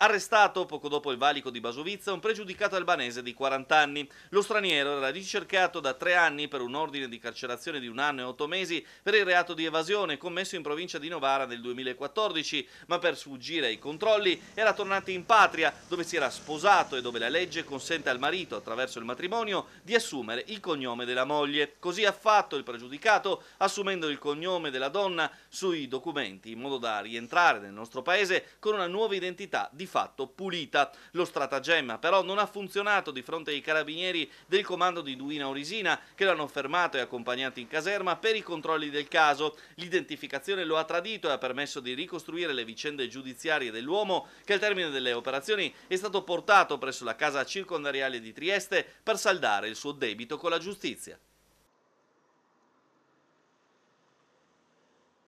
Arrestato poco dopo il valico di Basovizza un pregiudicato albanese di 40 anni. Lo straniero era ricercato da tre anni per un ordine di carcerazione di un anno e otto mesi per il reato di evasione commesso in provincia di Novara nel 2014, ma per sfuggire ai controlli era tornato in patria dove si era sposato e dove la legge consente al marito, attraverso il matrimonio, di assumere il cognome della moglie. Così ha fatto il pregiudicato assumendo il cognome della donna sui documenti in modo da rientrare nel nostro paese con una nuova identità di fatto pulita. Lo stratagemma però non ha funzionato di fronte ai carabinieri del comando di Duina Orisina che l'hanno fermato e accompagnato in caserma per i controlli del caso. L'identificazione lo ha tradito e ha permesso di ricostruire le vicende giudiziarie dell'uomo che al termine delle operazioni è stato portato presso la casa circondariale di Trieste per saldare il suo debito con la giustizia.